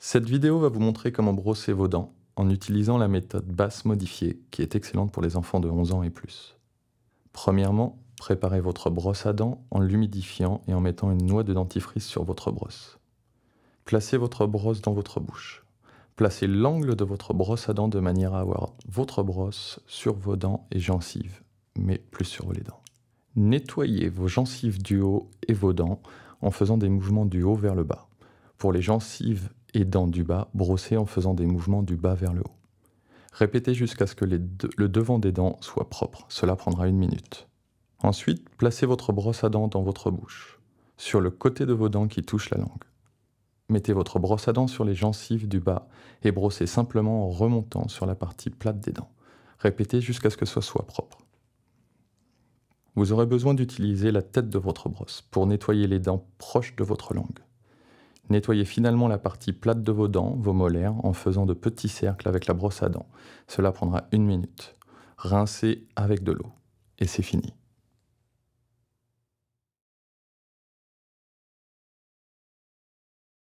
Cette vidéo va vous montrer comment brosser vos dents en utilisant la méthode basse modifiée qui est excellente pour les enfants de 11 ans et plus. Premièrement, préparez votre brosse à dents en l'humidifiant et en mettant une noix de dentifrice sur votre brosse. Placez votre brosse dans votre bouche. Placez l'angle de votre brosse à dents de manière à avoir votre brosse sur vos dents et gencives, mais plus sur les dents. Nettoyez vos gencives du haut et vos dents en faisant des mouvements du haut vers le bas. Pour les gencives et dents du bas brossez en faisant des mouvements du bas vers le haut. Répétez jusqu'à ce que le devant des dents soit propre, cela prendra une minute. Ensuite, placez votre brosse à dents dans votre bouche, sur le côté de vos dents qui touchent la langue. Mettez votre brosse à dents sur les gencives du bas et brossez simplement en remontant sur la partie plate des dents. Répétez jusqu'à ce que ce soit propre. Vous aurez besoin d'utiliser la tête de votre brosse pour nettoyer les dents proches de votre langue. Nettoyez finalement la partie plate de vos dents, vos molaires, en faisant de petits cercles avec la brosse à dents. Cela prendra une minute. Rincez avec de l'eau. Et c'est fini.